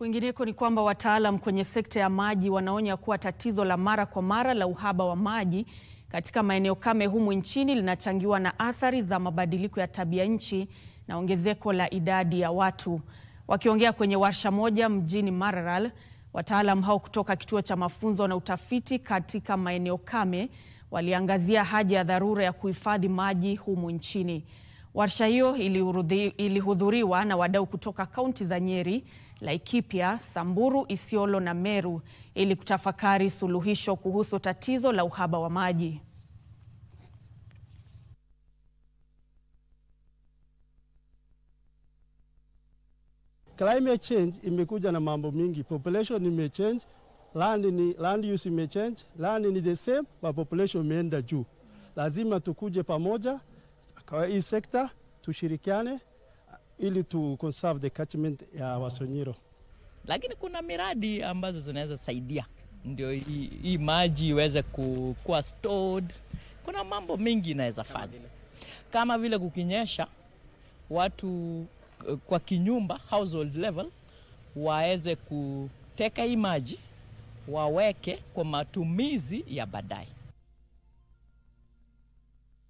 Kwingineko ni kwamba wataalam kwenye sekta ya maji wanaonya kuwa tatizo la mara kwa mara la uhaba wa maji katika maeneo kame humu nchini linachangiwa na athari za mabadiliko ya tabia nchi na ongezeko la idadi ya watu. Wakiongea kwenye warsha moja mjini Maralal, wataalam hao kutoka kituo cha mafunzo na utafiti katika maeneo kame waliangazia haja ya dharura ya kuhifadhi maji humu nchini. Warsha hiyo ilihudhuriwa na wadau kutoka kaunti za Nyeri, Laikipia, Samburu, Isiolo na Meru ili kutafakari suluhisho kuhusu tatizo la uhaba wa maji. Climate change imekuja na mambo mingi, population imechange, land, ni, land use imechange, land ni the same, but population imeenda juu. Lazima tukuje pamoja kwa hii sekta tushirikiane ili tu conserve the catchment ya Wasonyiro. Lakini kuna miradi ambazo zinaweza saidia ndio hii maji iweze kuwa stored. Kuna mambo mengi inaweza fanya, kama vile kukinyesha watu eh, kwa kinyumba, household level, waweze kuteka hii maji waweke kwa matumizi ya baadaye.